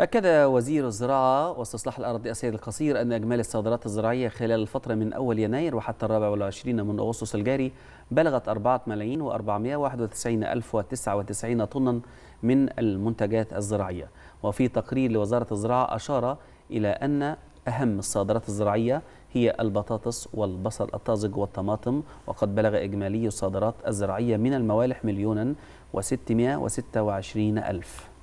أكد وزير الزراعة واستصلاح الأراضي السيد القصير أن إجمالي الصادرات الزراعية خلال الفترة من أول يناير وحتى الرابع والعشرين من أغسطس الجاري بلغت أربعة ملايين واحد وتسعين الف وتسعة وتسعين طنا من المنتجات الزراعية وفي تقرير لوزارة الزراعة أشار إلى أن أهم الصادرات الزراعية هي البطاطس والبصل الطازج والطماطم وقد بلغ إجمالي الصادرات الزراعية من الموالح مليونا وستة وعشرين ألف